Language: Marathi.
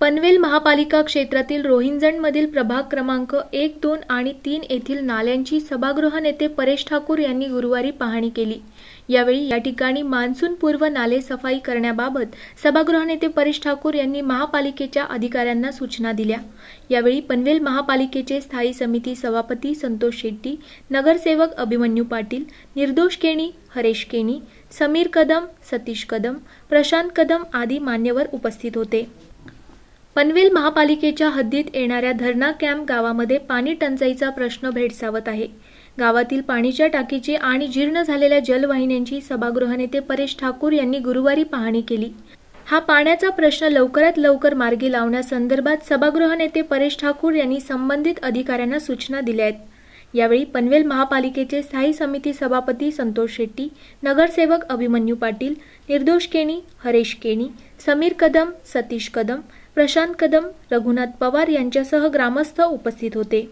पनवेल महापालिका क्षेत्रातील रोहिंजणमधील प्रभाग क्रमांक एक दोन आणि तीन येथील नाल्यांची सभागृह नेते परेश ठाकूर यांनी गुरुवारी पाहणी केली यावेळी या ठिकाणी मान्सून पूर्व नाले सफाई करण्याबाबत सभागृह नेते परेश ठाकूर यांनी महापालिकेच्या अधिकाऱ्यांना सूचना दिल्या यावेळी पनवेल महापालिकेचे स्थायी समिती सभापती संतोष शेट्टी नगरसेवक अभिमन्यू पाटील निर्दोष केणी हरेश केणी समीर कदम सतीश कदम प्रशांत कदम आदी मान्यवर उपस्थित होते पनवेल महापालिकेच्या हद्दीत येणाऱ्या धरणा कॅम्प गावामध्ये पाणी टंचाईचा प्रश्न भेडसावत आहे गावातील पाणीच्या टाकीची आणि जीर्ण झालेल्या जलवाहिन्यांची सभागृह नेते परेश ठाकूर यांनी गुरुवारी पाहणी केली हा पाण्याचा प्रश्न लवकरात लवकर मार्गी लावण्यासंदर्भात सभागृह नेते परेश ठाकूर यांनी संबंधित अधिकाऱ्यांना सूचना दिल्या आहेत यावेळी पनवेल महापालिकेचे स्थायी समिती सभापती संतोष शेट्टी नगरसेवक अभिमन्यू पाटील निर्दोष केणी हरेश केणी समीर कदम सतीश कदम प्रशांत कदम रघुनाथ पवार यांच्यासह ग्रामस्थ उपस्थित होते